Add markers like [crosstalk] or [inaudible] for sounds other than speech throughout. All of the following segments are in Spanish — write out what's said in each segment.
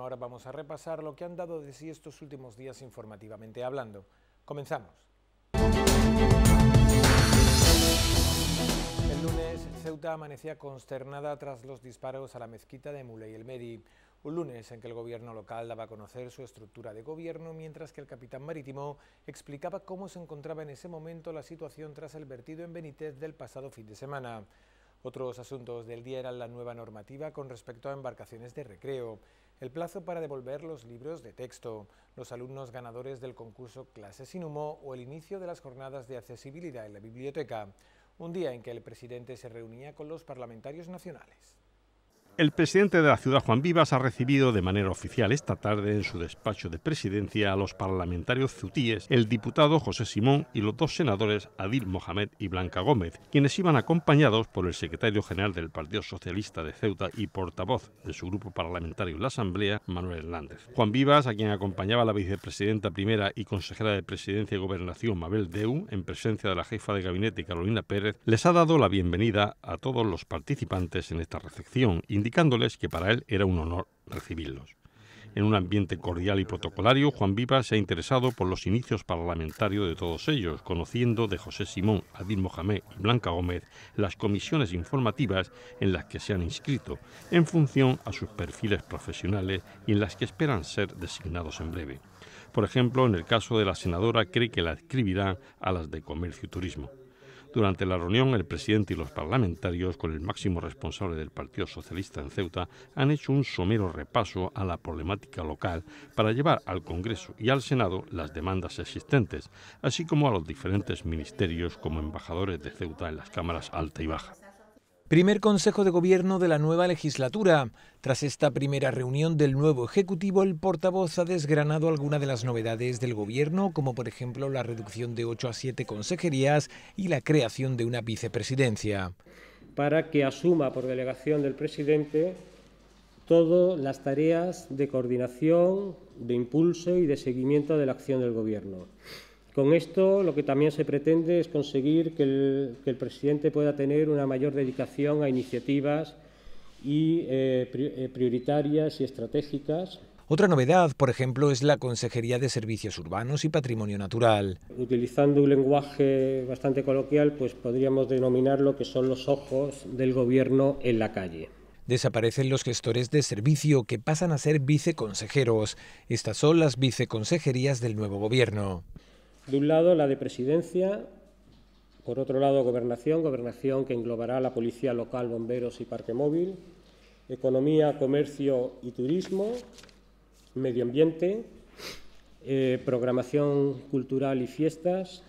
Ahora vamos a repasar lo que han dado de sí estos últimos días informativamente hablando. Comenzamos. El lunes, Ceuta amanecía consternada tras los disparos a la mezquita de Muley el Medi. Un lunes en que el gobierno local daba a conocer su estructura de gobierno, mientras que el capitán marítimo explicaba cómo se encontraba en ese momento la situación tras el vertido en Benítez del pasado fin de semana. Otros asuntos del día eran la nueva normativa con respecto a embarcaciones de recreo el plazo para devolver los libros de texto, los alumnos ganadores del concurso Clases sin Humo o el inicio de las jornadas de accesibilidad en la biblioteca, un día en que el presidente se reunía con los parlamentarios nacionales. El presidente de la ciudad, Juan Vivas, ha recibido de manera oficial esta tarde en su despacho de presidencia a los parlamentarios zutíes, el diputado José Simón y los dos senadores Adil Mohamed y Blanca Gómez, quienes iban acompañados por el secretario general del Partido Socialista de Ceuta y portavoz de su grupo parlamentario en la Asamblea, Manuel Hernández. Juan Vivas, a quien acompañaba la vicepresidenta primera y consejera de Presidencia y Gobernación, Mabel Deu, en presencia de la jefa de gabinete, Carolina Pérez, les ha dado la bienvenida a todos los participantes en esta recepción indicándoles que para él era un honor recibirlos. En un ambiente cordial y protocolario, Juan Viva se ha interesado por los inicios parlamentarios de todos ellos, conociendo de José Simón, Adil Mohamed y Blanca Gómez las comisiones informativas en las que se han inscrito, en función a sus perfiles profesionales y en las que esperan ser designados en breve. Por ejemplo, en el caso de la senadora cree que la escribirá a las de Comercio y Turismo. Durante la reunión, el presidente y los parlamentarios, con el máximo responsable del Partido Socialista en Ceuta, han hecho un somero repaso a la problemática local para llevar al Congreso y al Senado las demandas existentes, así como a los diferentes ministerios como embajadores de Ceuta en las cámaras alta y baja. Primer Consejo de Gobierno de la nueva legislatura. Tras esta primera reunión del nuevo Ejecutivo, el portavoz ha desgranado algunas de las novedades del Gobierno, como por ejemplo la reducción de 8 a 7 consejerías y la creación de una vicepresidencia. Para que asuma por delegación del presidente todas las tareas de coordinación, de impulso y de seguimiento de la acción del Gobierno. Con esto lo que también se pretende es conseguir que el, presidente pueda tener una mayor dedicación a iniciativas y, eh, eh, prioritarias y estratégicas. Otra novedad, por ejemplo, es la Consejería de Servicios Urbanos y Patrimonio Natural. Utilizando un lenguaje bastante coloquial, pues podríamos denominar lo que son los ojos del gobierno en la calle. Desaparecen los gestores de servicio que pasan a ser viceconsejeros. Estas son las viceconsejerías del nuevo gobierno. De un lado, la de presidencia, por otro lado, gobernación, gobernación que englobará la policía local, bomberos y parque móvil, economía, comercio y turismo, medio ambiente, eh, programación cultural y fiestas,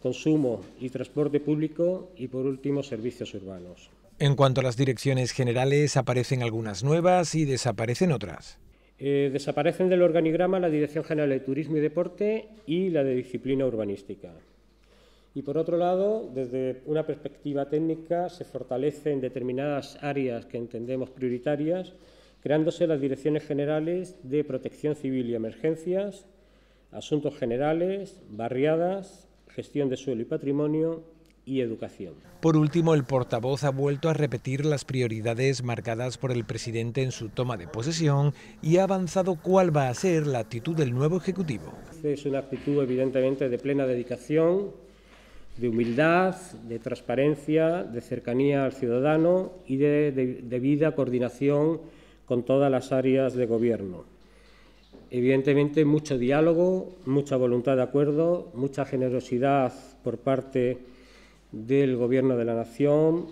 consumo y transporte público y, por último, servicios urbanos. En cuanto a las direcciones generales, aparecen algunas nuevas y desaparecen otras. Eh, desaparecen del organigrama la Dirección General de Turismo y Deporte y la de Disciplina Urbanística. Y por otro lado, desde una perspectiva técnica, se fortalecen determinadas áreas que entendemos prioritarias, creándose las direcciones generales de Protección Civil y Emergencias, Asuntos Generales, Barriadas, Gestión de Suelo y Patrimonio, educación. Por último, el portavoz ha vuelto a repetir las prioridades marcadas por el presidente en su toma de posesión y ha avanzado cuál va a ser la actitud del nuevo Ejecutivo. Este es una actitud evidentemente de plena dedicación, de humildad, de transparencia, de cercanía al ciudadano y de debida coordinación con todas las áreas de gobierno. Evidentemente, mucho diálogo, mucha voluntad de acuerdo, mucha generosidad por parte del Gobierno de la Nación.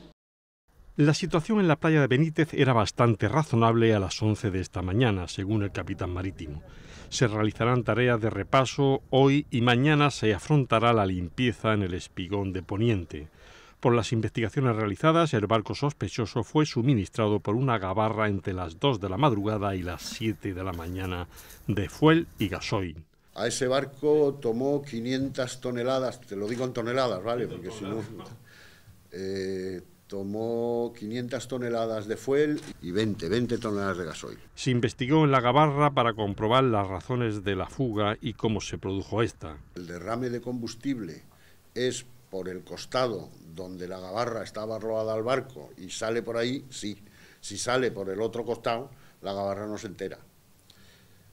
La situación en la playa de Benítez era bastante razonable a las 11 de esta mañana, según el capitán marítimo. Se realizarán tareas de repaso hoy y mañana se afrontará la limpieza en el espigón de Poniente. Por las investigaciones realizadas, el barco sospechoso fue suministrado por una gabarra entre las 2 de la madrugada y las 7 de la mañana de Fuel y Gasoil. A ese barco tomó 500 toneladas, te lo digo en toneladas, ¿vale? Porque si no... Eh, tomó 500 toneladas de fuel y 20, 20 toneladas de gasoil. Se investigó en la gabarra para comprobar las razones de la fuga y cómo se produjo esta. El derrame de combustible es por el costado donde la gabarra estaba robada al barco y sale por ahí, sí. Si sale por el otro costado, la gabarra no se entera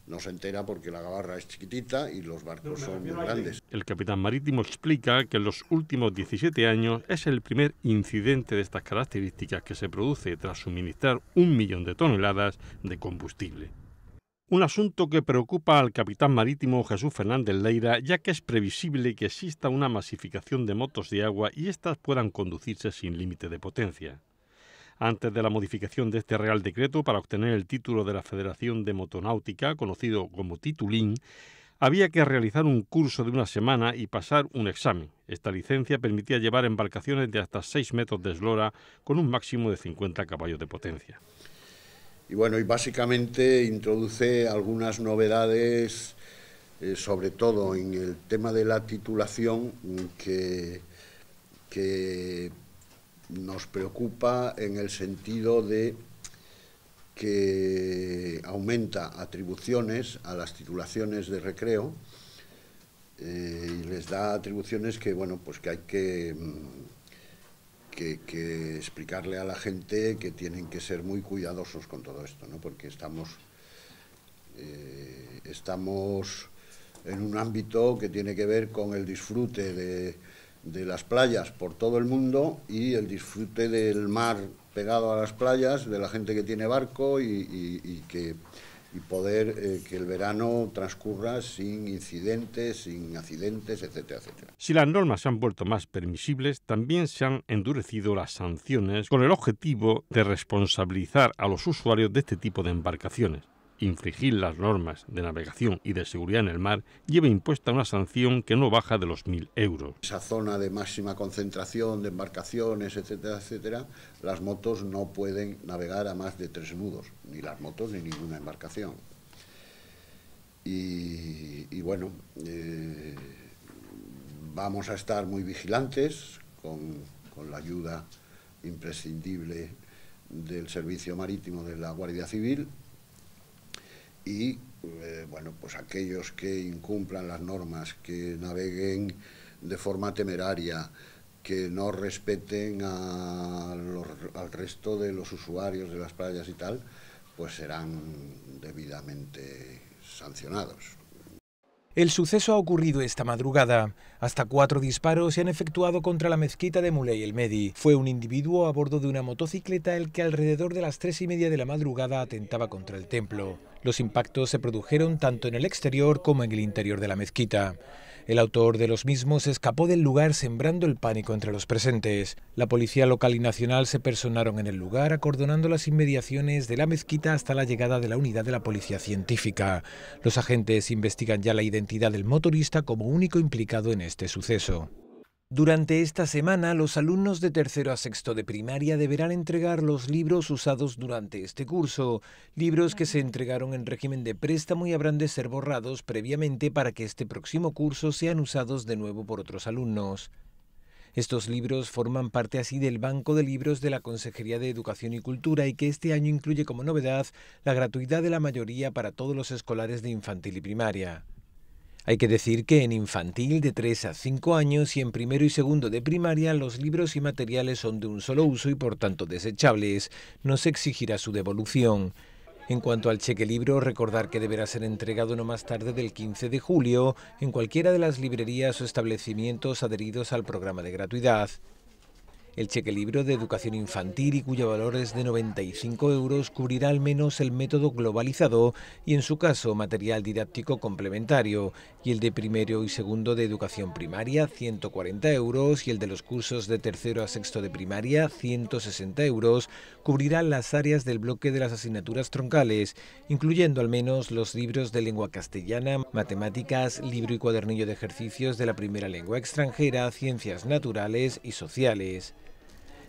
no se entera porque la gabarra es chiquitita y los barcos son muy grandes. El capitán marítimo explica que en los últimos 17 años es el primer incidente de estas características que se produce tras suministrar un millón de toneladas de combustible. Un asunto que preocupa al capitán marítimo Jesús Fernández Leira, ya que es previsible que exista una masificación de motos de agua y éstas puedan conducirse sin límite de potencia antes de la modificación de este Real Decreto para obtener el título de la Federación de Motonáutica, conocido como Titulín, había que realizar un curso de una semana y pasar un examen. Esta licencia permitía llevar embarcaciones de hasta 6 metros de eslora con un máximo de 50 caballos de potencia. Y bueno, y básicamente introduce algunas novedades, eh, sobre todo en el tema de la titulación, que, que nos preocupa en el sentido de que aumenta atribuciones a las titulaciones de recreo eh, y les da atribuciones que bueno pues que hay mm, que, explicarle a la gente que tienen que ser muy cuidadosos con todo esto ¿no? porque estamos eh, estamos en un ámbito que tiene que ver con el disfrute de de las playas por todo el mundo y el disfrute del mar pegado a las playas, de la gente que tiene barco y, que, poder eh, que el verano transcurra sin incidentes, sin accidentes, etcétera, etcétera. Si las normas se han vuelto más permisibles, también se han endurecido las sanciones con el objetivo de responsabilizar a los usuarios de este tipo de embarcaciones. Infringir las normas de navegación y de seguridad en el mar lleva impuesta una sanción que no baja de los 1.000 euros. Esa zona de máxima concentración de embarcaciones, etcétera, etcétera, las motos no pueden navegar a más de tres nudos, ni las motos ni ninguna embarcación. Y, bueno, eh, vamos a estar muy vigilantes con la ayuda imprescindible del Servicio Marítimo de la Guardia Civil y eh, bueno, pues aquellos que incumplan las normas, que naveguen de forma temeraria, que no respeten al resto de los usuarios de las playas y tal, pues serán debidamente sancionados. El suceso ha ocurrido esta madrugada. Hasta cuatro disparos se han efectuado contra la mezquita de Muley el Medi. Fue un individuo a bordo de una motocicleta el que alrededor de las tres y media de la madrugada atentaba contra el templo. Los impactos se produjeron tanto en el exterior como en el interior de la mezquita. El autor de los mismos escapó del lugar sembrando el pánico entre los presentes. La policía local y nacional se personaron en el lugar, acordonando las inmediaciones de la mezquita hasta la llegada de la unidad de la policía científica. Los agentes investigan ya la identidad del motorista como único implicado en este suceso. Durante esta semana, los alumnos de tercero a sexto de primaria deberán entregar los libros usados durante este curso, libros que se entregaron en régimen de préstamo y habrán de ser borrados previamente para que este próximo curso sean usados de nuevo por otros alumnos. Estos libros forman parte así del Banco de Libros de la Consejería de Educación y Cultura y que este año incluye como novedad la gratuidad de la mayoría para todos los escolares de infantil y primaria. Hay que decir que en infantil de 3 a 5 años y en primero y segundo de primaria los libros y materiales son de un solo uso y por tanto desechables. No se exigirá su devolución. En cuanto al cheque libro, recordar que deberá ser entregado no más tarde del 15 de julio en cualquiera de las librerías o establecimientos adheridos al programa de gratuidad. El cheque libro de educación infantil y cuyo valor es de 95 euros cubrirá al menos el método globalizado y en su caso material didáctico complementario y el de primero y segundo de educación primaria 140 euros y el de los cursos de tercero a sexto de primaria 160 euros cubrirá las áreas del bloque de las asignaturas troncales, incluyendo al menos los libros de lengua castellana, matemáticas, libro y cuadernillo de ejercicios de la primera lengua extranjera, ciencias naturales y sociales.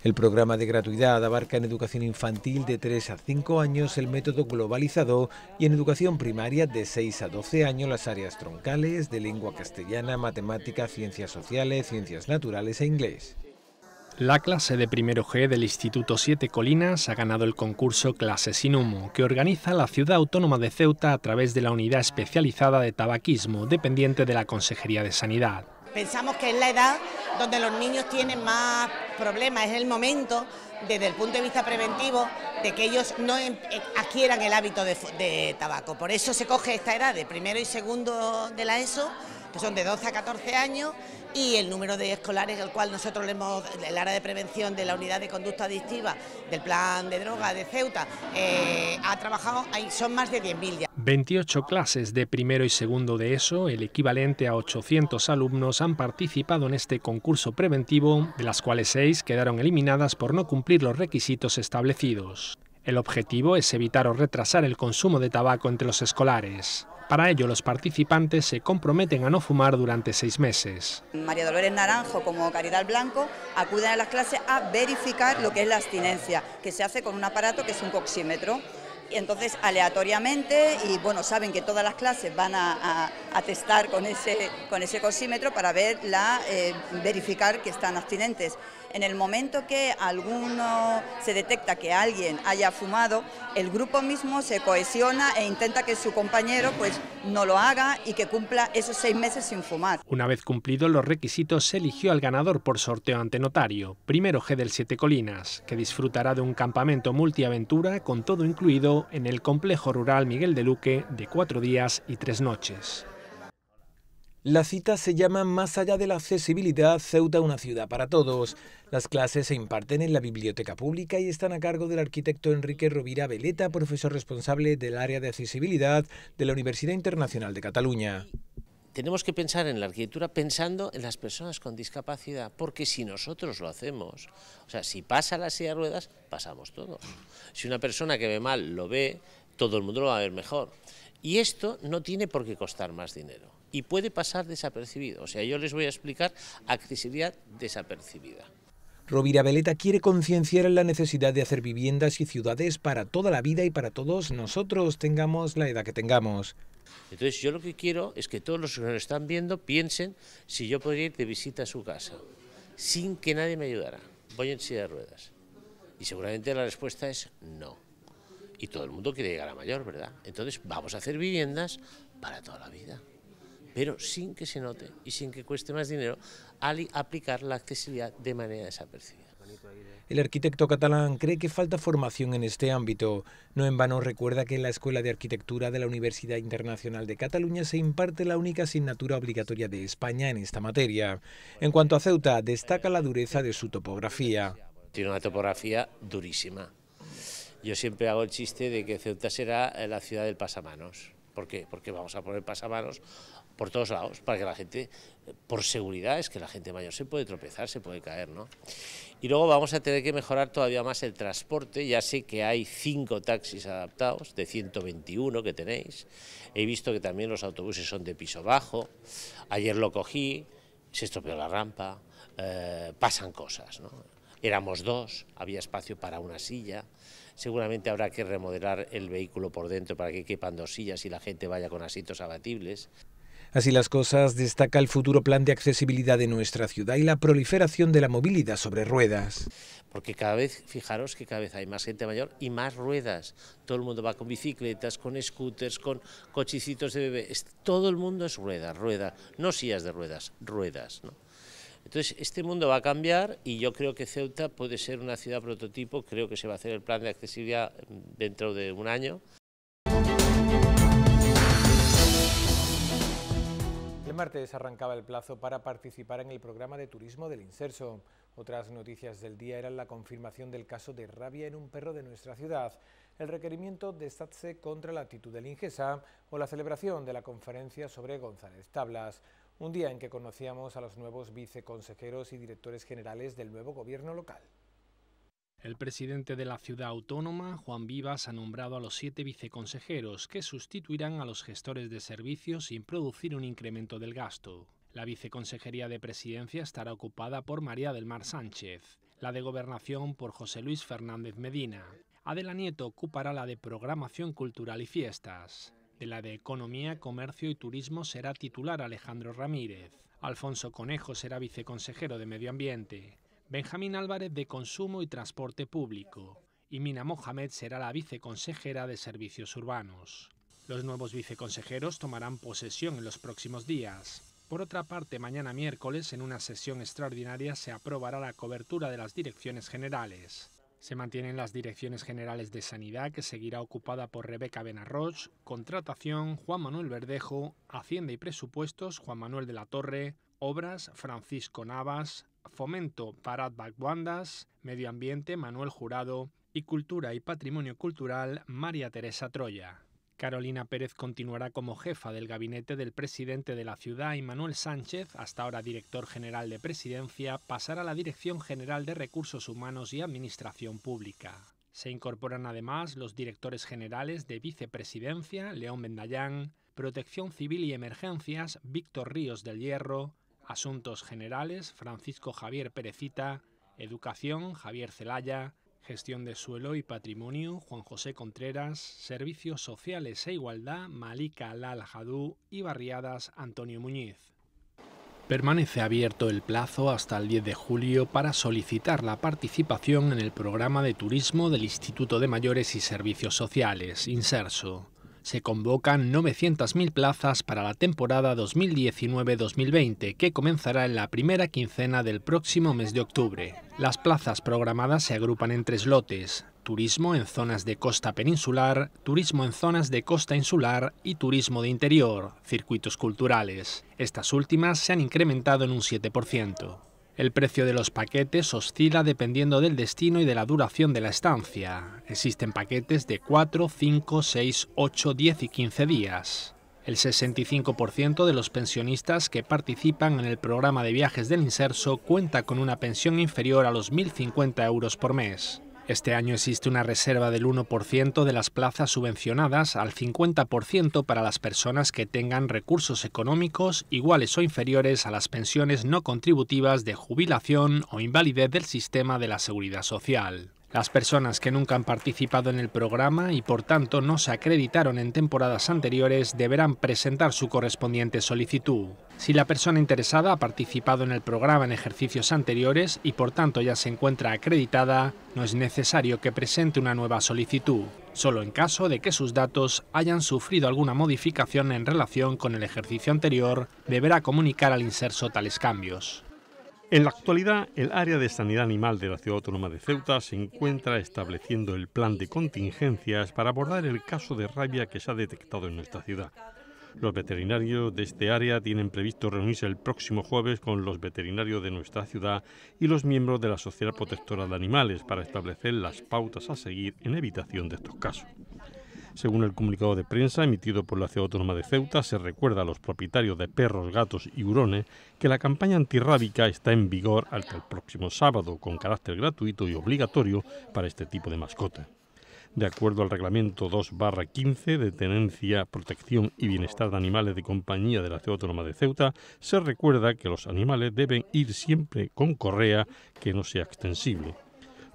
El programa de gratuidad abarca en educación infantil de 3 a 5 años el método globalizado y en educación primaria de 6 a 12 años las áreas troncales de lengua castellana, matemática, ciencias sociales, ciencias naturales e inglés. La clase de primero G del Instituto Siete Colinas ha ganado el concurso Clase sin humo, que organiza la ciudad autónoma de Ceuta a través de la Unidad Especializada de Tabaquismo, dependiente de la Consejería de Sanidad. Pensamos que es la edad donde los niños tienen más problemas, es el momento, desde el punto de vista preventivo, de que ellos no em, eh, adquieran el hábito de, tabaco. Por eso se coge esta edad de primero y segundo de la ESO, que son de 12 a 14 años, y el número de escolares al cual nosotros le hemos, el área de prevención de la unidad de conducta adictiva del plan de droga de Ceuta, eh, ha trabajado, son más de 10.000 ya. 28 clases de primero y segundo de ESO, el equivalente a 800 alumnos, han participado en este concurso preventivo, de las cuales 6 quedaron eliminadas por no cumplir los requisitos establecidos. El objetivo es evitar o retrasar el consumo de tabaco entre los escolares. Para ello, los participantes se comprometen a no fumar durante seis meses. María Dolores Naranjo, como Caridad Blanco, acuden a las clases a verificar lo que es la abstinencia, que se hace con un aparato que es un coxímetro entonces aleatoriamente y bueno, saben que todas las clases van a, testar con ese, con para ver la, eh, verificar que están abstinentes. En el momento que alguno se detecta que alguien haya fumado, el grupo mismo se cohesiona e intenta que su compañero pues no lo haga y que cumpla esos seis meses sin fumar. Una vez cumplidos los requisitos, se eligió al ganador por sorteo ante notario. Primero G del Siete Colinas, que disfrutará de un campamento multiaventura con todo incluido en el complejo rural Miguel de Luque de cuatro días y tres noches. La cita se llama Más allá de la accesibilidad, Ceuta una ciudad para todos. Las clases se imparten en la biblioteca pública y están a cargo del arquitecto Enrique Rovira Veleta, profesor responsable del área de accesibilidad de la Universidad Internacional de Cataluña. Tenemos que pensar en la arquitectura pensando en las personas con discapacidad, porque si nosotros lo hacemos, o sea, si pasa la silla de ruedas, pasamos todos. Si una persona que ve mal lo ve, todo el mundo lo va a ver mejor. Y esto no tiene por qué costar más dinero y puede pasar desapercibido. O sea, yo les voy a explicar accesibilidad desapercibida. Rovira Veleta quiere concienciar en la necesidad de hacer viviendas y ciudades para toda la vida y para todos nosotros, tengamos la edad que tengamos. Entonces yo lo que quiero es que todos los que nos están viendo piensen si yo podría ir de visita a su casa, sin que nadie me ayudara. Voy en silla de ruedas. Y seguramente la respuesta es no. Y todo el mundo quiere llegar a mayor, ¿verdad? Entonces vamos a hacer viviendas para toda la vida pero sin que se note y sin que cueste más dinero al aplicar la accesibilidad de manera desapercibida. El arquitecto catalán cree que falta formación en este ámbito. No en vano recuerda que en la Escuela de Arquitectura de la Universidad Internacional de Cataluña se imparte la única asignatura obligatoria de España en esta materia. En cuanto a Ceuta, destaca la dureza de su topografía. Tiene una topografía durísima. Yo siempre hago el chiste de que Ceuta será eh, la ciudad del pasamanos. ¿Por qué? Porque vamos a poner pasamanos por todos lados, para que la gente, por seguridad, es que la gente mayor se puede tropezar, se puede caer, ¿no? Y luego vamos a tener que mejorar todavía más el transporte, ya sé que hay cinco taxis adaptados, de 121 que tenéis, he visto que también los autobuses son de piso bajo, ayer lo cogí, se estropeó la rampa, eh, pasan cosas, ¿no? Éramos dos, había espacio para una silla, seguramente habrá que remodelar el vehículo por dentro para que quepan dos sillas y la gente vaya con asientos abatibles. Así las cosas, destaca el futuro plan de accesibilidad de nuestra ciudad y la proliferación de la movilidad sobre ruedas. Porque cada vez, fijaros que cada vez hay más gente mayor y más ruedas. Todo el mundo va con bicicletas, con scooters, con cochecitos de bebé. Todo el mundo es rueda, rueda, no sillas de ruedas, ruedas. Entonces, este mundo va a cambiar y yo creo que Ceuta puede ser una ciudad prototipo, creo que se va a hacer el plan de accesibilidad mm, dentro de un año. martes arrancaba el plazo para participar en el programa de turismo del Inserso. Otras noticias del día eran la confirmación del caso de rabia en un perro de nuestra ciudad, el requerimiento de SATSE contra la actitud del Ingesa o la celebración de la conferencia sobre González Tablas. Un día en que conocíamos a los nuevos viceconsejeros y directores generales del nuevo gobierno local. El presidente de la ciudad autónoma, Juan Vivas, ha nombrado a los siete viceconsejeros que sustituirán a los gestores de servicios sin producir un incremento del gasto. La viceconsejería de presidencia estará ocupada por María del Mar Sánchez, la de gobernación por José Luis Fernández Medina. Adela Nieto ocupará la de programación cultural y fiestas. De la de Economía, Comercio y Turismo será titular Alejandro Ramírez. Alfonso Conejo será viceconsejero de Medio Ambiente. Benjamín Álvarez de Consumo y Transporte Público y Mina Mohamed será la viceconsejera de Servicios Urbanos. Los nuevos viceconsejeros tomarán posesión en los próximos días. Por otra parte, mañana miércoles, en una sesión extraordinaria, se aprobará la cobertura de las direcciones generales. Se mantienen las direcciones generales de Sanidad, que seguirá ocupada por Rebeca Benarroch, Contratación, Juan Manuel Verdejo, Hacienda y Presupuestos, Juan Manuel de la Torre, Obras, Francisco Navas, Fomento Parad Bandas, Medio Ambiente Manuel Jurado y Cultura y Patrimonio Cultural María Teresa Troya. Carolina Pérez continuará como jefa del gabinete del presidente de la ciudad y Manuel Sánchez, hasta ahora director general de presidencia, pasará a la Dirección General de Recursos Humanos y Administración Pública. Se incorporan además los directores generales de Vicepresidencia, León Mendayán, Protección Civil y Emergencias, Víctor Ríos del Hierro, Asuntos Generales, Francisco Javier Perecita, Educación, Javier Celaya, Gestión de Suelo y Patrimonio, Juan José Contreras, Servicios Sociales e Igualdad, Malika Lal y Barriadas, Antonio Muñiz. Permanece abierto el plazo hasta el 10 de julio para solicitar la participación en el programa de turismo del Instituto de Mayores y Servicios Sociales, INSERSO se convocan 900.000 plazas para la temporada 2019-2020, que comenzará en la primera quincena del próximo mes de octubre. Las plazas programadas se agrupan en tres lotes, turismo en zonas de costa peninsular, turismo en zonas de costa insular y turismo de interior, circuitos culturales. Estas últimas se han incrementado en un 7%. El precio de los paquetes oscila dependiendo del destino y de la duración de la estancia. Existen paquetes de 4, 5, 6, 8, 10 y 15 días. El 65% de los pensionistas que participan en el programa de viajes del Inserso cuenta con una pensión inferior a los 1.050 euros por mes. Este año existe una reserva del 1% de las plazas subvencionadas al 50% para las personas que tengan recursos económicos iguales o inferiores a las pensiones no contributivas de jubilación o invalidez del sistema de la seguridad social. Las personas que nunca han participado en el programa y por tanto no se acreditaron en temporadas anteriores deberán presentar su correspondiente solicitud. Si la persona interesada ha participado en el programa en ejercicios anteriores y por tanto ya se encuentra acreditada, no es necesario que presente una nueva solicitud, solo en caso de que sus datos hayan sufrido alguna modificación en relación con el ejercicio anterior, deberá comunicar al inserso tales cambios. En la actualidad, el área de sanidad animal de la ciudad autónoma de Ceuta se encuentra estableciendo el plan de contingencias para abordar el caso de rabia que se ha detectado en nuestra ciudad. Los veterinarios de este área tienen previsto reunirse el próximo jueves con los veterinarios de nuestra ciudad y los miembros de la Sociedad Protectora de Animales para establecer las pautas a seguir en evitación de estos casos. Según el comunicado de prensa emitido por la Ciudad Autónoma de Ceuta, se recuerda a los propietarios de perros, gatos y hurones que la campaña antirrábica está en vigor hasta el próximo sábado, con carácter gratuito y obligatorio para este tipo de mascota. De acuerdo al reglamento 2-15 de Tenencia, Protección y Bienestar de Animales de Compañía de la Ciudad Autónoma de Ceuta, se recuerda que los animales deben ir siempre con correa que no sea extensible.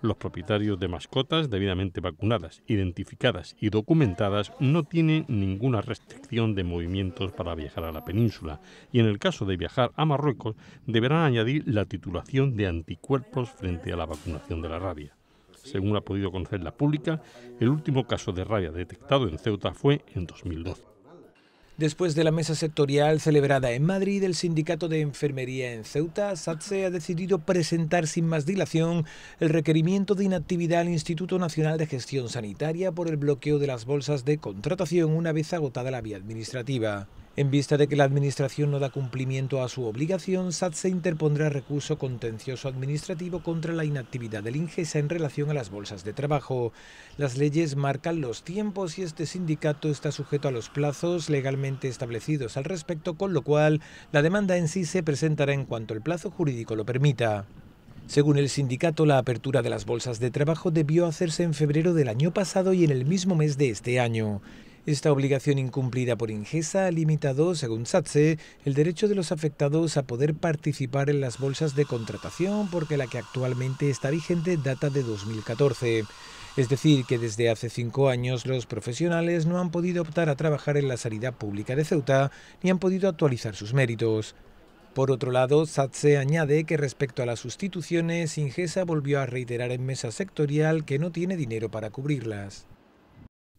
Los propietarios de mascotas debidamente vacunadas, identificadas y documentadas no tienen ninguna restricción de movimientos para viajar a la península y en el caso de viajar a Marruecos deberán añadir la titulación de anticuerpos frente a la vacunación de la rabia. Según ha podido conocer la pública, el último caso de rabia detectado en Ceuta fue en 2012. Después de la mesa sectorial celebrada en Madrid, el Sindicato de Enfermería en Ceuta, SATSE, ha decidido presentar sin más dilación el requerimiento de inactividad al Instituto Nacional de Gestión Sanitaria por el bloqueo de las bolsas de contratación una vez agotada la vía administrativa. En vista de que la Administración no da cumplimiento a su obligación, SAT se interpondrá recurso contencioso administrativo contra la inactividad del INGESA en relación a las bolsas de trabajo. Las leyes marcan los tiempos y este sindicato está sujeto a los plazos legalmente establecidos al respecto, con lo cual la demanda en sí se presentará en cuanto el plazo jurídico lo permita. Según el sindicato, la apertura de las bolsas de trabajo debió hacerse en febrero del año pasado y en el mismo mes de este año. Esta obligación incumplida por Ingesa ha limitado, según SATSE, el derecho de los afectados a poder participar en las bolsas de contratación porque la que actualmente está vigente data de 2014. Es decir, que desde hace cinco años los profesionales no han podido optar a trabajar en la salida pública de Ceuta ni han podido actualizar sus méritos. Por otro lado, SATSE añade que respecto a las sustituciones, Ingesa volvió a reiterar en mesa sectorial que no tiene dinero para cubrirlas.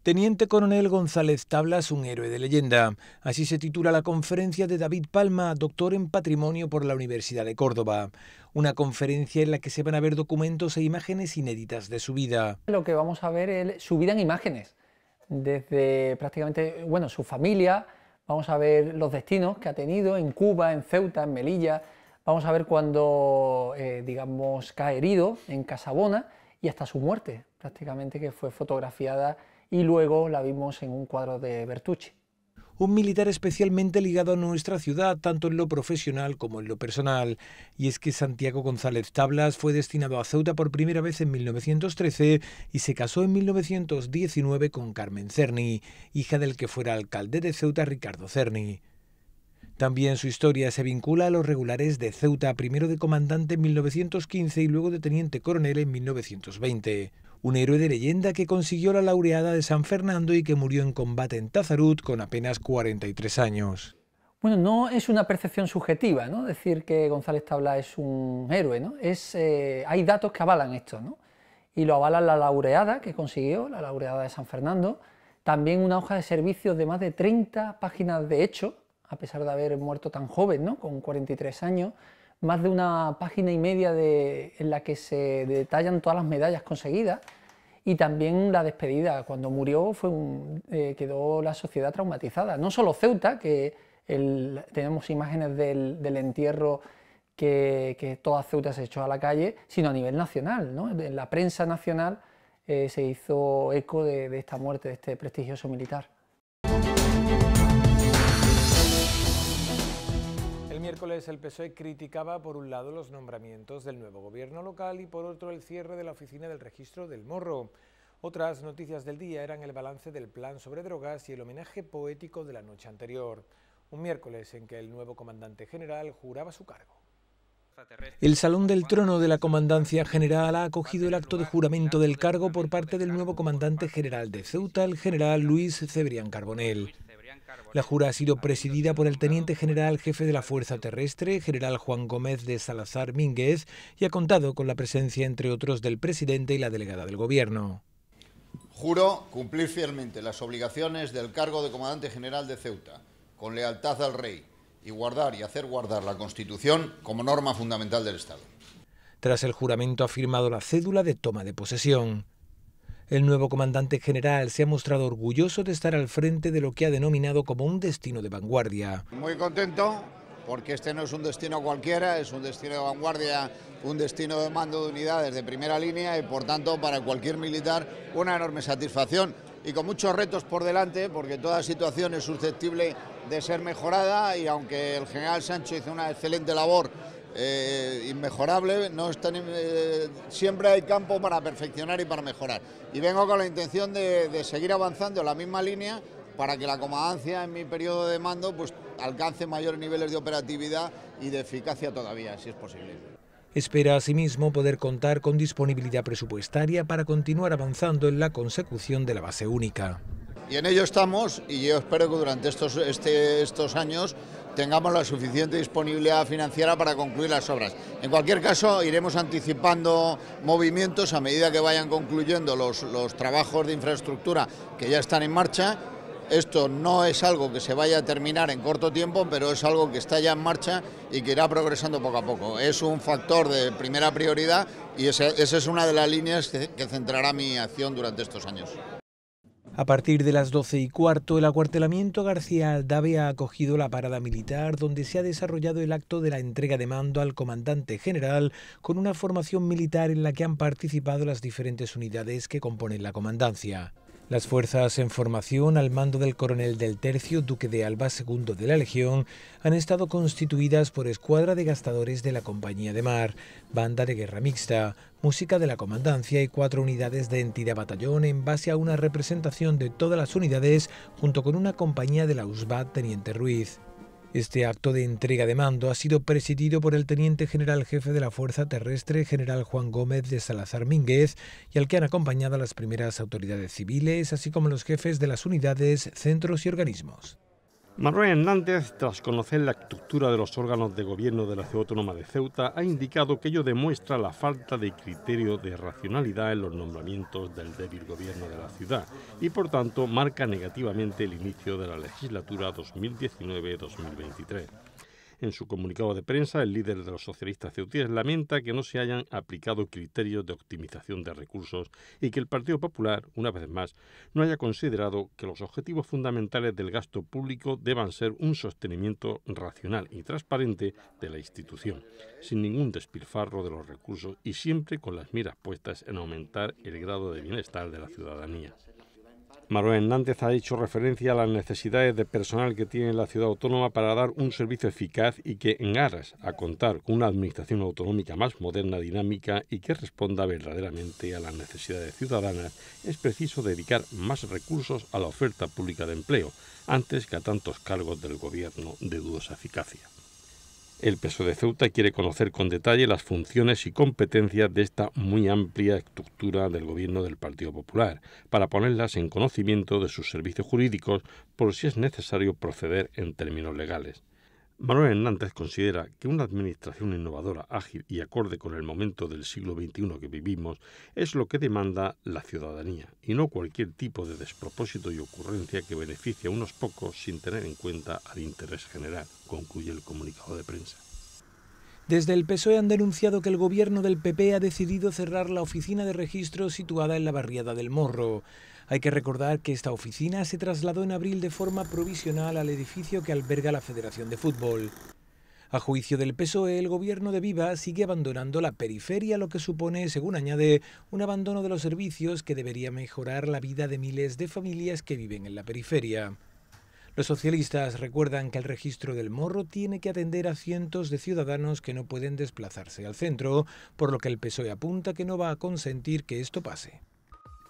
Teniente Coronel González Tablas, un héroe de leyenda. Así se titula la conferencia de David Palma, doctor en patrimonio por la Universidad de Córdoba. Una conferencia en la que se van a ver documentos e imágenes inéditas de su vida. Lo que vamos a ver es su vida en imágenes. Desde prácticamente, bueno, su familia, vamos a ver los destinos que ha tenido en Cuba, en Ceuta, en Melilla. Vamos a ver cuando, eh, digamos, cae herido en Casabona y hasta su muerte, prácticamente, que fue fotografiada y luego la vimos en un cuadro de Bertucci. Un militar especialmente ligado a nuestra ciudad, tanto en lo profesional como en lo personal. Y es que Santiago González Tablas fue destinado a Ceuta por primera vez en 1913 y se casó en 1919 con Carmen Cerni, hija del que fuera alcalde de Ceuta Ricardo Cerni. También su historia se vincula a los regulares de Ceuta, primero de comandante en 1915 y luego de teniente coronel en 1920 un héroe de leyenda que consiguió la laureada de San Fernando y que murió en combate en Tazarut con apenas 43 años. Bueno, no es una percepción subjetiva, ¿no? Decir que González Tabla es un héroe, ¿no? Es, eh, hay datos que avalan esto, ¿no? Y lo avala la laureada que consiguió, la laureada de San Fernando, también una hoja de servicios de más de 30 páginas de hecho, a pesar de haber muerto tan joven, ¿no? con 43 años, más de una página y media en la que se detallan todas las medallas conseguidas y también la despedida. Cuando murió fue un, eh, quedó la sociedad traumatizada. No solo Ceuta, que tenemos imágenes del, entierro que, toda Ceuta se echó a la calle, sino a nivel nacional. ¿no? En la prensa nacional eh, se hizo eco de esta muerte, de este prestigioso militar. miércoles el PSOE criticaba por un lado los nombramientos del nuevo gobierno local y por otro el cierre de la oficina del registro del Morro. Otras noticias del día eran el balance del plan sobre drogas y el homenaje poético de la noche anterior, un miércoles en que el nuevo comandante general juraba su cargo. El Salón del Trono de la Comandancia General ha acogido el acto de juramento del cargo por parte del nuevo comandante general de Ceuta, el general Luis Cebrián Carbonell. La jura ha sido presidida por el teniente general jefe de la Fuerza Terrestre, general Juan Gómez de Salazar Mínguez, y ha contado con la presencia, entre otros, del presidente y la delegada del Gobierno. Juro cumplir fielmente las obligaciones del cargo de comandante general de Ceuta, con lealtad al rey, y guardar y hacer guardar la Constitución como norma fundamental del Estado. Tras el juramento ha firmado la cédula de toma de posesión. El nuevo comandante general se ha mostrado orgulloso de estar al frente de lo que ha denominado como un destino de vanguardia. Muy contento porque este no es un destino cualquiera, es un destino de vanguardia, un destino de mando de unidades de primera línea y por tanto para cualquier militar una enorme satisfacción y con muchos retos por delante porque toda situación es susceptible de ser mejorada y aunque el general Sancho hizo una excelente labor eh, inmejorable, no están, eh, siempre hay campo para perfeccionar y para mejorar. Y vengo con la intención de, seguir avanzando en la misma línea para que la comandancia en mi periodo de mando pues, alcance mayores niveles de operatividad y de eficacia todavía, si es posible. Espera asimismo poder contar con disponibilidad presupuestaria para continuar avanzando en la consecución de la base única. Y en ello estamos y yo espero que durante estos, este, estos años tengamos la suficiente disponibilidad financiera para concluir las obras. En cualquier caso, iremos anticipando movimientos a medida que vayan concluyendo los, trabajos de infraestructura que ya están en marcha. Esto no es algo que se vaya a terminar en corto tiempo, pero es algo que está ya en marcha y que irá progresando poco a poco. Es un factor de primera prioridad y esa, es una de las líneas que centrará mi acción durante estos años. A partir de las 12 y cuarto, el acuartelamiento García Aldave ha acogido la parada militar donde se ha desarrollado el acto de la entrega de mando al comandante general con una formación militar en la que han participado las diferentes unidades que componen la comandancia. Las fuerzas en formación al mando del coronel del Tercio, duque de Alba II de la Legión, han estado constituidas por escuadra de gastadores de la Compañía de Mar, banda de guerra mixta, música de la comandancia y cuatro unidades de entidad batallón en base a una representación de todas las unidades junto con una compañía de la USBAT Teniente Ruiz. Este acto de entrega de mando ha sido presidido por el teniente general jefe de la Fuerza Terrestre, general Juan Gómez de Salazar Mínguez, y al que han acompañado las primeras autoridades civiles, así como los jefes de las unidades, centros y organismos. Manuel Hernández, tras conocer la estructura de los órganos de gobierno de la ciudad autónoma de Ceuta, ha indicado que ello demuestra la falta de criterio de racionalidad en los nombramientos del débil gobierno de la ciudad y, por tanto, marca negativamente el inicio de la legislatura 2019-2023. En su comunicado de prensa, el líder de los socialistas ceutíes lamenta que no se hayan aplicado criterios de optimización de recursos y que el Partido Popular, una vez más, no haya considerado que los objetivos fundamentales del gasto público deban ser un sostenimiento racional y transparente de la institución, sin ningún despilfarro de los recursos y siempre con las miras puestas en aumentar el grado de bienestar de la ciudadanía. Manuel Hernández ha hecho referencia a las necesidades de personal que tiene la ciudad autónoma para dar un servicio eficaz y que, en aras a contar con una administración autonómica más moderna, dinámica y que responda verdaderamente a las necesidades ciudadanas, es preciso dedicar más recursos a la oferta pública de empleo, antes que a tantos cargos del gobierno de dudosa eficacia. El peso de Ceuta quiere conocer con detalle las funciones y competencias de esta muy amplia estructura del gobierno del Partido Popular, para ponerlas en conocimiento de sus servicios jurídicos por si es necesario proceder en términos legales. Manuel Hernández considera que una administración innovadora, ágil y acorde con el momento del siglo XXI que vivimos es lo que demanda la ciudadanía y no cualquier tipo de despropósito y ocurrencia que beneficie a unos pocos sin tener en cuenta al interés general, concluye el comunicado de prensa. Desde el PSOE han denunciado que el gobierno del PP ha decidido cerrar la oficina de registro situada en la barriada del Morro. Hay que recordar que esta oficina se trasladó en abril de forma provisional al edificio que alberga la Federación de Fútbol. A juicio del PSOE, el gobierno de Viva sigue abandonando la periferia, lo que supone, según añade, un abandono de los servicios que debería mejorar la vida de miles de familias que viven en la periferia. Los socialistas recuerdan que el registro del morro tiene que atender a cientos de ciudadanos que no pueden desplazarse al centro, por lo que el PSOE apunta que no va a consentir que esto pase.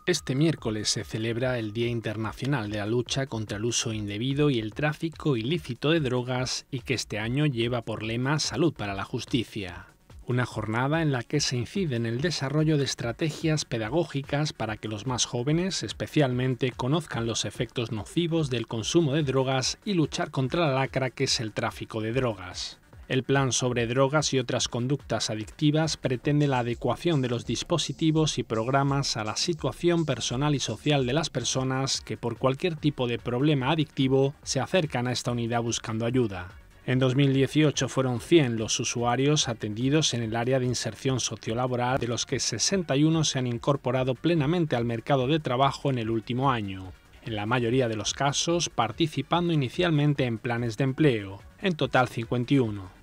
Este miércoles se celebra el Día Internacional de la Lucha contra el Uso Indebido y el Tráfico Ilícito de Drogas y que este año lleva por lema Salud para la Justicia. Una jornada en la que se incide en el desarrollo de estrategias pedagógicas para que los más jóvenes especialmente conozcan los efectos nocivos del consumo de drogas y luchar contra la lacra que es el tráfico de drogas. El plan sobre drogas y otras conductas adictivas pretende la adecuación de los dispositivos y programas a la situación personal y social de las personas que por cualquier tipo de problema adictivo se acercan a esta unidad buscando ayuda. En 2018 fueron 100 los usuarios atendidos en el área de inserción sociolaboral, de los que 61 se han incorporado plenamente al mercado de trabajo en el último año, en la mayoría de los casos participando inicialmente en planes de empleo, en total 51.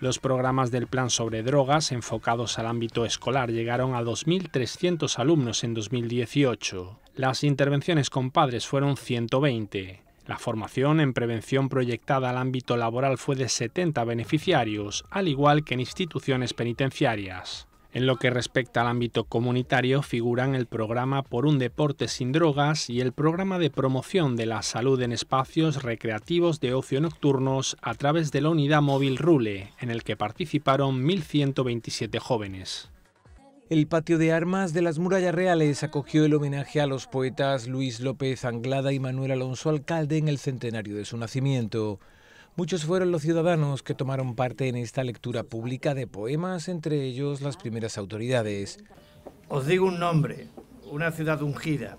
Los programas del plan sobre drogas enfocados al ámbito escolar llegaron a 2.300 alumnos en 2018. Las intervenciones con padres fueron 120. La formación en prevención proyectada al ámbito laboral fue de 70 beneficiarios, al igual que en instituciones penitenciarias. En lo que respecta al ámbito comunitario, figuran el programa Por un deporte sin drogas y el programa de promoción de la salud en espacios recreativos de ocio nocturnos a través de la unidad móvil Rule, en el que participaron 1.127 jóvenes. El patio de armas de las murallas reales acogió el homenaje a los poetas Luis López Anglada y Manuel Alonso Alcalde en el centenario de su nacimiento. Muchos fueron los ciudadanos que tomaron parte en esta lectura pública de poemas, entre ellos las primeras autoridades. Os digo un nombre, una ciudad ungida.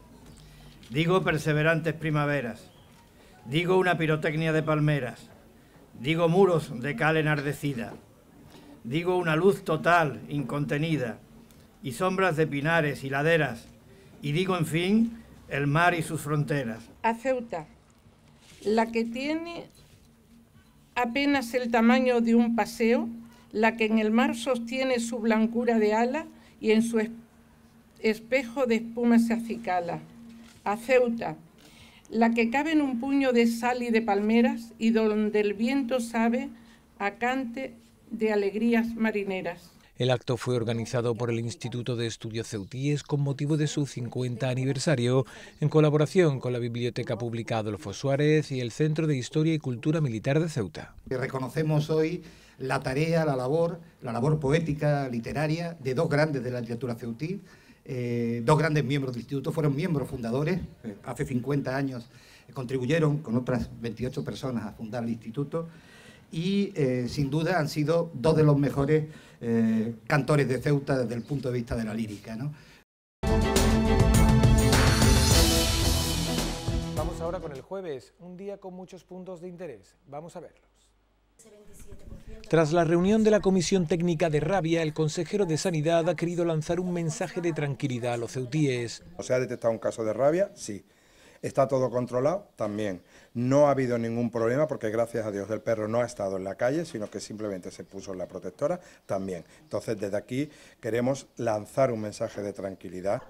Digo perseverantes primaveras. Digo una pirotecnia de palmeras. Digo muros de cal enardecida. Digo una luz total, incontenida. Y sombras de pinares y laderas. Y digo, en fin, el mar y sus fronteras. A la que tiene apenas el tamaño de un paseo, la que en el mar sostiene su blancura de ala y en su espejo de espuma se acicala. A Ceuta, la que cabe en un puño de sal y de palmeras y donde el viento sabe acante de alegrías marineras. El acto fue organizado por el Instituto de Estudios Ceutíes con motivo de su 50 aniversario, en colaboración con la Biblioteca Pública Adolfo Suárez y el Centro de Historia y Cultura Militar de Ceuta. Reconocemos hoy la tarea, la labor, la labor poética, literaria, de dos grandes de la literatura ceutí. Eh, dos grandes miembros del instituto fueron miembros fundadores, eh, hace 50 años contribuyeron con otras 28 personas a fundar el instituto y eh, sin duda han sido dos de los mejores eh, cantores de Ceuta desde el punto de vista de la lírica. ¿no? Vamos ahora con el jueves, un día con muchos puntos de interés. Vamos a verlos. Tras la reunión de la Comisión Técnica de Rabia, el consejero de Sanidad ha querido lanzar un mensaje de tranquilidad a los ceutíes. ¿O se ha detectado un caso de rabia? Sí. Está todo controlado también. No ha habido ningún problema porque gracias a Dios el perro no ha estado en la calle, sino que simplemente se puso en la protectora también. Entonces desde aquí queremos lanzar un mensaje de tranquilidad.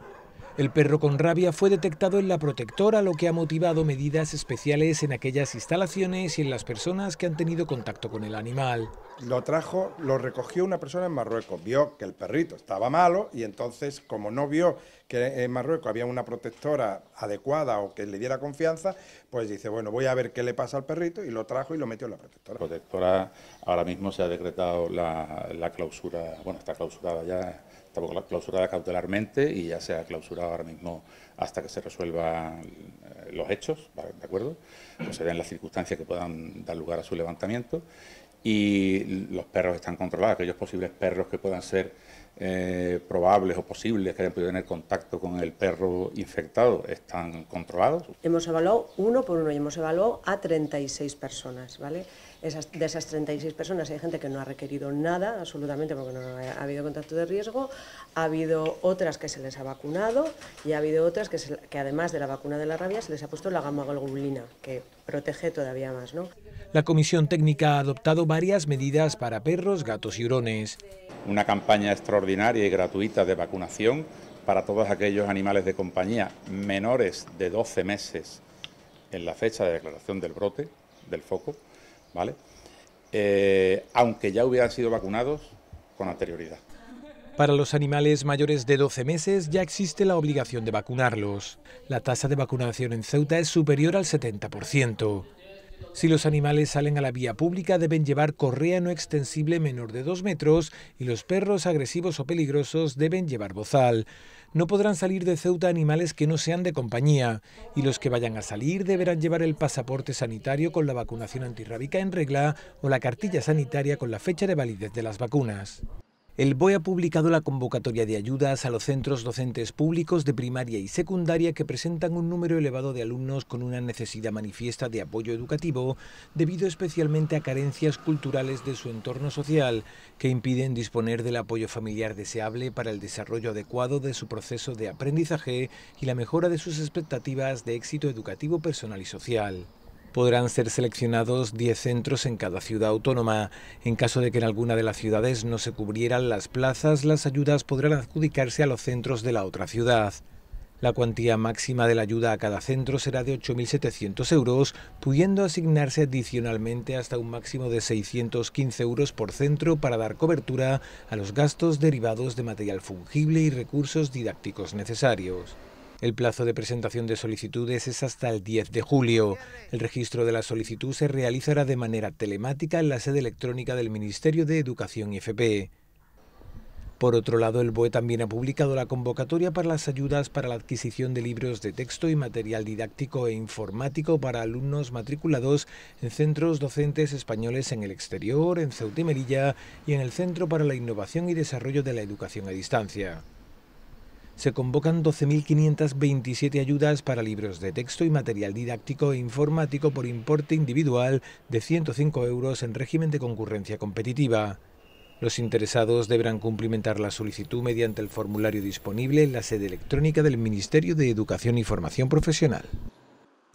El perro con rabia fue detectado en la protectora, lo que ha motivado medidas especiales en aquellas instalaciones y en las personas que han tenido contacto con el animal. Lo trajo, lo recogió una persona en Marruecos, vio que el perrito estaba malo y entonces, como no vio que en Marruecos había una protectora adecuada o que le diera confianza, pues dice, bueno, voy a ver qué le pasa al perrito y lo trajo y lo metió en la protectora. La protectora ahora mismo se ha decretado la, la clausura, bueno, está clausurada ya está clausurada cautelarmente y ya se ha clausurado ahora mismo hasta que se resuelvan eh, los hechos, ¿de acuerdo? o pues se en las circunstancias que puedan dar lugar a su levantamiento y los perros están controlados, aquellos posibles perros que puedan ser eh, probables o posibles que hayan podido tener contacto con el perro infectado están controlados. Hemos evaluado uno por uno y hemos evaluado a 36 personas, ¿vale? Esas, de esas 36 personas hay gente que no ha requerido nada, absolutamente, porque no ha, habido contacto de riesgo. Ha habido otras que se les ha vacunado y ha habido otras que, además de la vacuna de la rabia se les ha puesto la gamma globulina, que protege todavía más. La comisión técnica ha adoptado varias medidas para perros, gatos y hurones. Una campaña extraordinaria y gratuita de vacunación para todos aquellos animales de compañía menores de 12 meses en la fecha de declaración del brote, del foco, eh, aunque ya hubieran sido vacunados con anterioridad. Para los animales mayores de 12 meses ya existe la obligación de vacunarlos. La tasa de vacunación en Ceuta es superior al 70%. Si los animales salen a la vía pública deben llevar correa no extensible menor de 2 metros y los perros agresivos o peligrosos deben llevar bozal. No podrán salir de Ceuta animales que no sean de compañía y los que vayan a salir deberán llevar el pasaporte sanitario con la vacunación antirrábica en regla o la cartilla sanitaria con la fecha de validez de las vacunas. El BOE ha publicado la convocatoria de ayudas a los centros docentes públicos de primaria y secundaria que presentan un número elevado de alumnos con una necesidad manifiesta de apoyo educativo debido especialmente a carencias culturales de su entorno social que impiden disponer del apoyo familiar deseable para el desarrollo adecuado de su proceso de aprendizaje y la mejora de sus expectativas de éxito educativo personal y social. Podrán ser seleccionados 10 centros en cada ciudad autónoma. En caso de que en alguna de las ciudades no se cubrieran las plazas, las ayudas podrán adjudicarse a los centros de la otra ciudad. La cuantía máxima de la ayuda a cada centro será de 8.700 euros, pudiendo asignarse adicionalmente hasta un máximo de 615 euros por centro para dar cobertura a los gastos derivados de material fungible y recursos didácticos necesarios. El plazo de presentación de solicitudes es hasta el 10 de julio. El registro de la solicitud se realizará de manera telemática en la sede electrónica del Ministerio de Educación y FP. Por otro lado, el BOE también ha publicado la convocatoria para las ayudas para la adquisición de libros de texto y material didáctico e informático para alumnos matriculados en centros docentes españoles en el exterior, en Ceuta y Melilla y en el Centro para la Innovación y Desarrollo de la Educación a Distancia se convocan 12.527 ayudas para libros de texto y material didáctico e informático por importe individual de 105 euros en régimen de concurrencia competitiva. Los interesados deberán cumplimentar la solicitud mediante el formulario disponible en la sede electrónica del Ministerio de Educación y Formación Profesional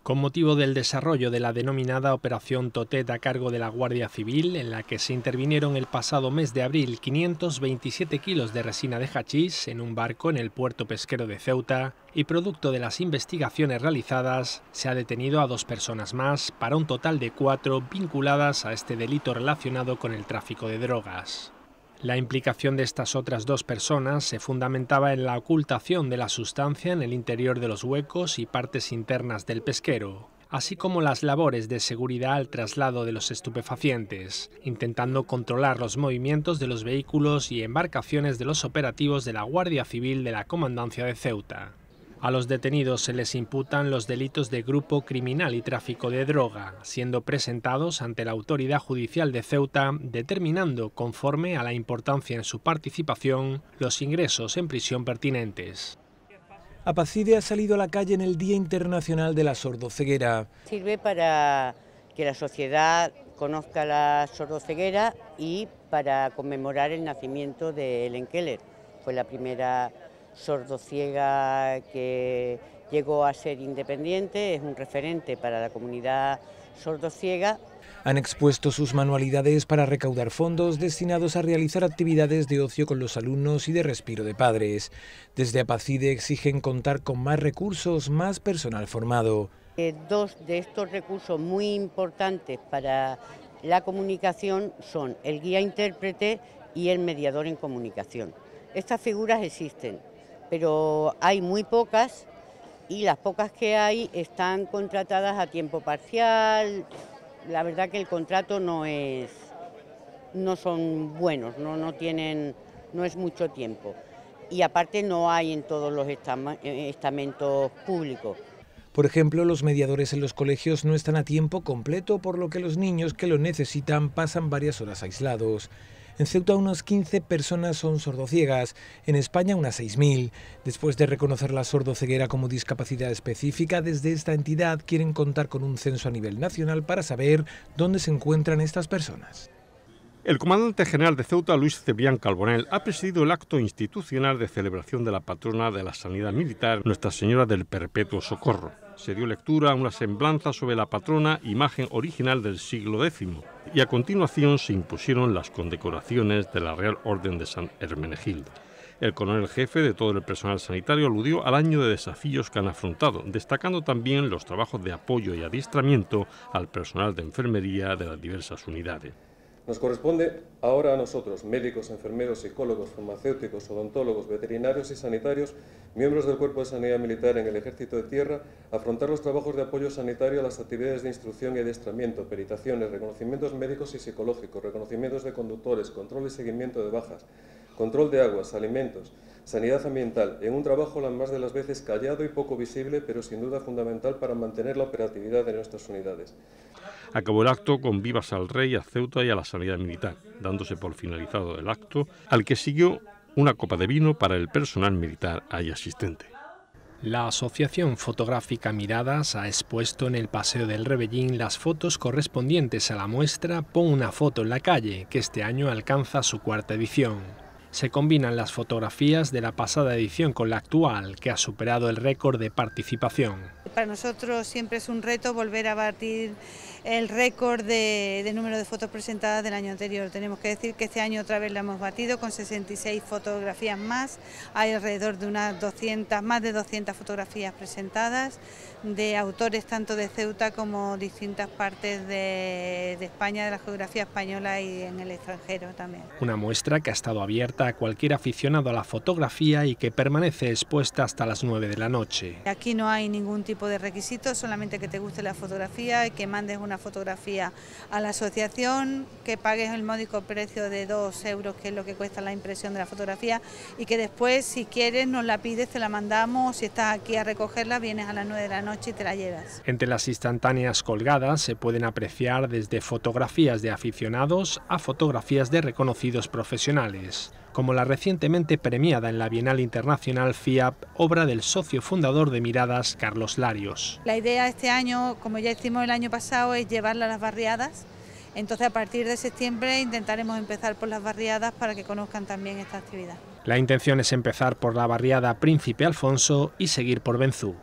con motivo del desarrollo de la denominada Operación Totet a cargo de la Guardia Civil, en la que se intervinieron el pasado mes de abril 527 kilos de resina de hachís en un barco en el puerto pesquero de Ceuta, y producto de las investigaciones realizadas, se ha detenido a dos personas más, para un total de cuatro vinculadas a este delito relacionado con el tráfico de drogas. La implicación de estas otras dos personas se fundamentaba en la ocultación de la sustancia en el interior de los huecos y partes internas del pesquero, así como las labores de seguridad al traslado de los estupefacientes, intentando controlar los movimientos de los vehículos y embarcaciones de los operativos de la Guardia Civil de la Comandancia de Ceuta. A los detenidos se les imputan los delitos de grupo criminal y tráfico de droga, siendo presentados ante la autoridad judicial de Ceuta, determinando, conforme a la importancia en su participación, los ingresos en prisión pertinentes. Apacide ha salido a la calle en el Día Internacional de la Sordoceguera. Sirve para que la sociedad conozca la sordoceguera y para conmemorar el nacimiento de Helen Keller. Fue la primera sordociega que llegó a ser independiente, es un referente para la comunidad sordociega. Han expuesto sus manualidades para recaudar fondos destinados a realizar actividades de ocio con los alumnos y de respiro de padres. Desde APACIDE exigen contar con más recursos, más personal formado. Eh, dos de estos recursos muy importantes para la comunicación son el guía intérprete y el mediador en comunicación. Estas figuras existen, pero hay muy pocas y las pocas que hay están contratadas a tiempo parcial. La verdad que el contrato no es no son buenos, no, tienen no es mucho tiempo. Y aparte no hay en todos los eh, estamentos públicos. Por ejemplo, los mediadores en los colegios no están a tiempo completo, por lo que los niños que lo necesitan pasan varias horas aislados. En Ceuta unas 15 personas son sordociegas, en España unas 6.000. Después de reconocer la sordoceguera como discapacidad específica, desde esta entidad quieren contar con un censo a nivel nacional para saber dónde se encuentran estas personas. El comandante general de Ceuta, Luis Cebrián Calbonel, ha presidido el acto institucional de celebración de la patrona de la sanidad militar, Nuestra Señora del Perpetuo Socorro. Se dio lectura a una semblanza sobre la patrona, imagen original del siglo X y a continuación se impusieron las condecoraciones de la Real Orden de San Hermenegildo. El coronel jefe de todo el personal sanitario aludió al año de desafíos que han afrontado, destacando también los trabajos de apoyo y adiestramiento al personal de enfermería de las diversas unidades. Nos corresponde ahora a nosotros, médicos, enfermeros, psicólogos, farmacéuticos, odontólogos, veterinarios y sanitarios, miembros del Cuerpo de Sanidad Militar en el Ejército de Tierra, afrontar los trabajos de apoyo sanitario a las actividades de instrucción y adiestramiento, peritaciones, reconocimientos médicos y psicológicos, reconocimientos de conductores, control y seguimiento de bajas, control de aguas, alimentos, sanidad ambiental, en un trabajo las más de las veces callado y poco visible, pero sin duda fundamental para mantener la operatividad de nuestras unidades acabó el acto con vivas al rey, a Ceuta y a la sanidad militar, dándose por finalizado el acto, al que siguió una copa de vino para el personal militar y asistente. La Asociación Fotográfica Miradas ha expuesto en el Paseo del Rebellín las fotos correspondientes a la muestra Pon una foto en la calle, que este año alcanza su cuarta edición se combinan las fotografías de la pasada edición con la actual, que ha superado el récord de participación. Para nosotros siempre es un reto volver a batir el récord de, número de fotos presentadas del año anterior. Tenemos que decir que este año otra vez la hemos batido con 66 fotografías más. Hay alrededor de unas 200, más de 200 fotografías presentadas de autores tanto de Ceuta como distintas partes de España, de la geografía española y en el extranjero también. Una muestra que ha estado abierta a cualquier aficionado a la fotografía y que permanece expuesta hasta las 9 de la noche. Aquí no hay ningún tipo de requisito, solamente que te guste la fotografía y que mandes una fotografía a la asociación, que pagues el módico precio de 2 euros, que es lo que cuesta la impresión de la fotografía, y que después, si quieres, nos la pides, te la mandamos, si estás aquí a recogerla, vienes a las 9 de la noche y te la llevas. Entre las instantáneas colgadas se pueden apreciar desde fotografías de aficionados a fotografías de reconocidos profesionales como la recientemente premiada en la Bienal Internacional FIAP, obra del socio fundador de Miradas, Carlos Larios. La idea este año, como ya hicimos el año pasado, es llevarla a las barriadas. Entonces a partir de septiembre intentaremos empezar por las barriadas para que conozcan también esta actividad. La intención es empezar por la barriada Príncipe Alfonso y seguir por Benzú.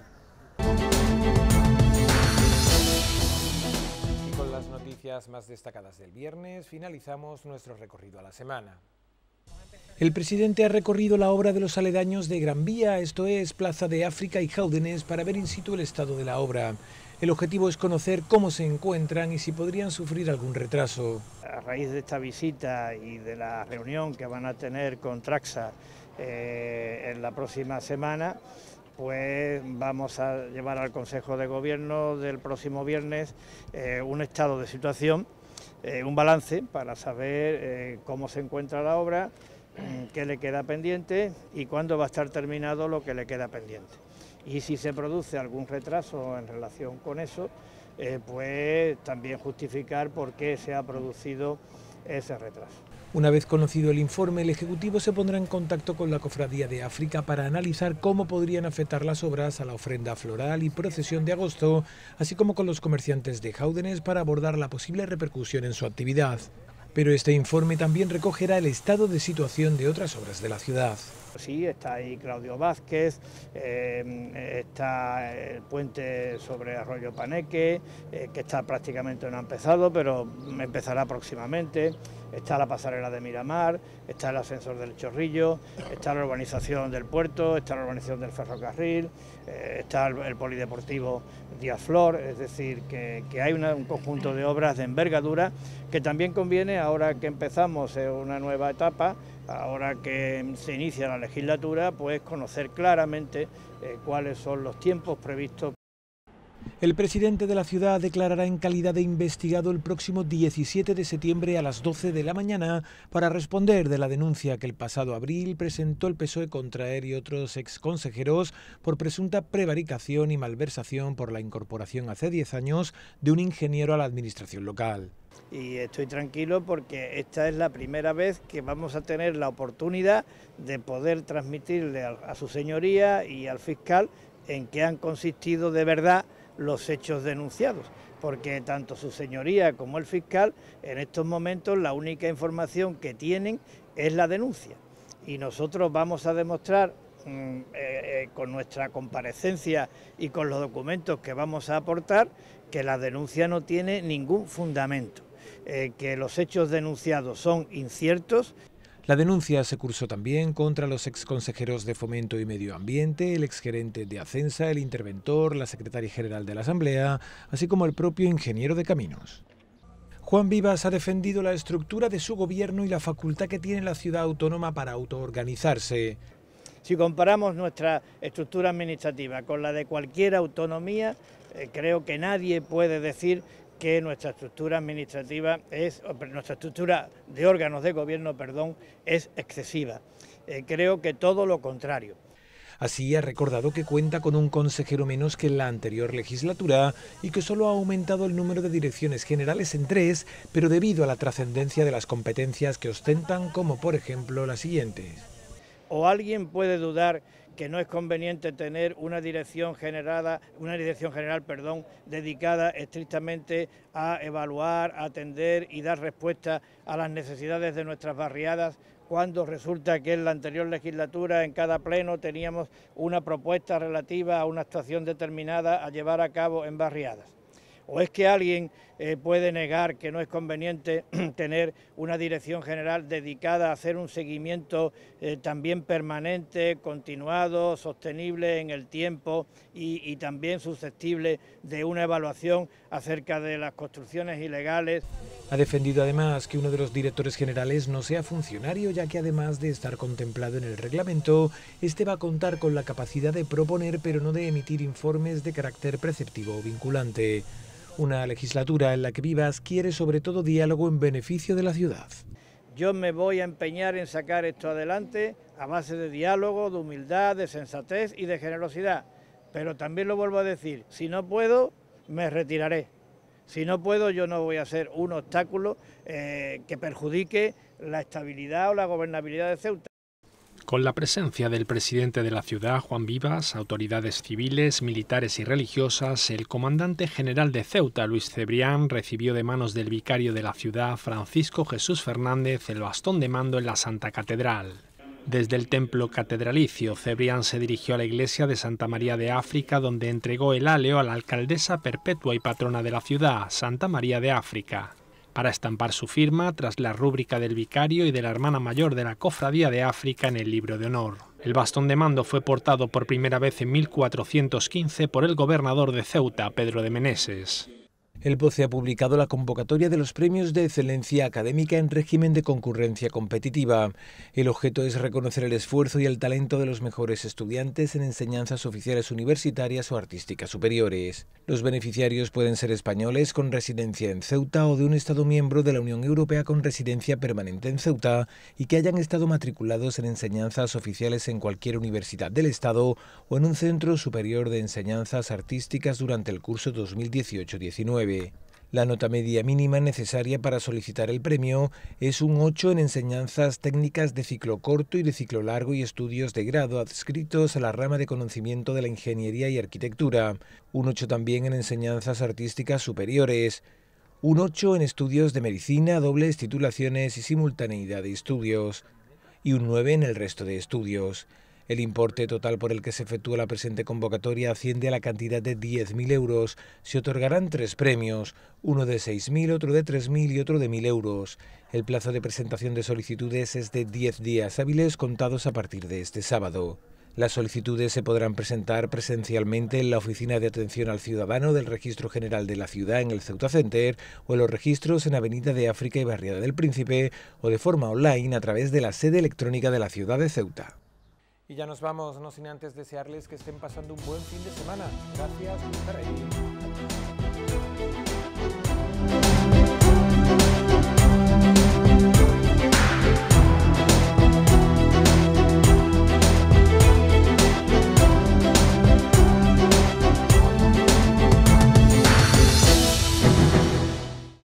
Y con las noticias más destacadas del viernes finalizamos nuestro recorrido a la semana. El presidente ha recorrido la obra de los aledaños de Gran Vía, esto es Plaza de África y Jaúdenes... para ver in situ el estado de la obra. El objetivo es conocer cómo se encuentran y si podrían sufrir algún retraso. A raíz de esta visita y de la reunión que van a tener con Traxa eh, en la próxima semana, pues vamos a llevar al Consejo de Gobierno del próximo viernes eh, un estado de situación, eh, un balance para saber cómo se encuentra la obra, eh, qué le queda pendiente y cuándo va a estar terminado lo que le queda pendiente. Y si se produce algún retraso en relación con eso, eh, pues también justificar por qué se ha producido ese retraso. Una vez conocido el informe, el Ejecutivo se pondrá en contacto con la Cofradía de África para analizar cómo podrían afectar las obras a la ofrenda floral y procesión de agosto, así como con los comerciantes de Jaudenes para abordar la posible repercusión en su actividad pero este informe también recogerá el estado de situación de otras obras de la ciudad. Sí, está ahí Claudio Vázquez, em, está eh, el puente sobre Arroyo Paneque, eh, que está prácticamente no ha empezado, pero empezará próximamente. Está la pasarela de Miramar, está el ascensor del Chorrillo, está la urbanización del puerto, está la urbanización del ferrocarril, eh, está el, polideportivo Díaz Flor, es decir, que, hay un conjunto de obras de envergadura que también conviene ahora que empezamos una nueva etapa ahora que se inicia la legislatura, pues conocer claramente eh, cuáles son los tiempos previstos. El presidente de la ciudad declarará en calidad de investigado el próximo 17 de septiembre a las 12 de la mañana para responder de la denuncia que el pasado abril presentó el PSOE contra él y otros exconsejeros por presunta prevaricación y malversación por la incorporación hace 10 años de un ingeniero a la administración local y estoy tranquilo porque esta es la primera vez que vamos a tener la oportunidad de poder transmitirle a, su señoría y al fiscal en qué han consistido de verdad los hechos denunciados, porque tanto su señoría como el fiscal en estos momentos la única información que tienen es la denuncia y nosotros vamos a demostrar mm, eh, eh, con nuestra comparecencia y con los documentos que vamos a aportar, que la denuncia no tiene ningún fundamento, eh, que los hechos denunciados son inciertos. La denuncia se cursó también contra los exconsejeros de Fomento y Medio Ambiente, el exgerente de Ascensa, el interventor, la secretaria general de la Asamblea, así como el propio ingeniero de caminos. Juan Vivas ha defendido la estructura de su gobierno y la facultad que tiene la ciudad autónoma para autoorganizarse. Si comparamos nuestra estructura administrativa con la de cualquier autonomía, eh, creo que nadie puede decir que nuestra estructura administrativa es, nuestra estructura de órganos de gobierno, perdón, es excesiva. Eh, creo que todo lo contrario. Así ha recordado que cuenta con un consejero menos que en la anterior legislatura y que solo ha aumentado el número de direcciones generales en tres, pero debido a la trascendencia de las competencias que ostentan, como por ejemplo las siguientes. O alguien puede dudar que no es conveniente tener una dirección generada, una dirección general, perdón, dedicada estrictamente a evaluar, atender y dar respuesta a las necesidades de nuestras barriadas cuando resulta que en la anterior legislatura en cada pleno teníamos una propuesta relativa a una actuación determinada a llevar a cabo en barriadas. O es que alguien eh, puede negar que no es conveniente [clears throat] tener una dirección general dedicada a hacer un seguimiento eh, también permanente, continuado, sostenible en el tiempo y, y también susceptible de una evaluación acerca de las construcciones ilegales. Ha defendido además que uno de los directores generales no sea funcionario, ya que además de estar contemplado en el reglamento, este va a contar con la capacidad de proponer pero no de emitir informes de carácter preceptivo o vinculante. Una legislatura en la que Vivas quiere sobre todo diálogo en beneficio de la ciudad. Yo me voy a empeñar en sacar esto adelante a base de diálogo, de humildad, de sensatez y de generosidad. Pero también lo vuelvo a decir, si no puedo, me retiraré. Si no puedo, yo no voy a ser un obstáculo eh, que perjudique la estabilidad o la gobernabilidad de Ceuta. Con la presencia del presidente de la ciudad, Juan Vivas, autoridades civiles, militares y religiosas, el comandante general de Ceuta, Luis Cebrián, recibió de manos del vicario de la ciudad, Francisco Jesús Fernández, el bastón de mando en la Santa Catedral. Desde el templo catedralicio, Cebrián se dirigió a la iglesia de Santa María de África, donde entregó el áleo a la alcaldesa perpetua y patrona de la ciudad, Santa María de África para estampar su firma tras la rúbrica del vicario y de la hermana mayor de la Cofradía de África en el libro de honor. El bastón de mando fue portado por primera vez en 1415 por el gobernador de Ceuta, Pedro de Meneses. El BOCE ha publicado la convocatoria de los premios de excelencia académica en régimen de concurrencia competitiva. El objeto es reconocer el esfuerzo y el talento de los mejores estudiantes en enseñanzas oficiales universitarias o artísticas superiores. Los beneficiarios pueden ser españoles con residencia en Ceuta o de un Estado miembro de la Unión Europea con residencia permanente en Ceuta y que hayan estado matriculados en enseñanzas oficiales en cualquier universidad del Estado o en un centro superior de enseñanzas artísticas durante el curso 2018-19. La nota media mínima necesaria para solicitar el premio es un 8 en enseñanzas técnicas de ciclo corto y de ciclo largo y estudios de grado adscritos a la rama de conocimiento de la ingeniería y arquitectura, un 8 también en enseñanzas artísticas superiores, un 8 en estudios de medicina, dobles titulaciones y simultaneidad de estudios, y un 9 en el resto de estudios. El importe total por el que se efectúa la presente convocatoria asciende a la cantidad de 10.000 euros. Se otorgarán tres premios, uno de 6.000, otro de 3.000 y otro de 1.000 euros. El plazo de presentación de solicitudes es de 10 días hábiles contados a partir de este sábado. Las solicitudes se podrán presentar presencialmente en la Oficina de Atención al Ciudadano del Registro General de la Ciudad en el Ceuta Center o en los registros en Avenida de África y Barriada del Príncipe o de forma online a través de la sede electrónica de la ciudad de Ceuta. Y ya nos vamos, no sin antes desearles que estén pasando un buen fin de semana. Gracias por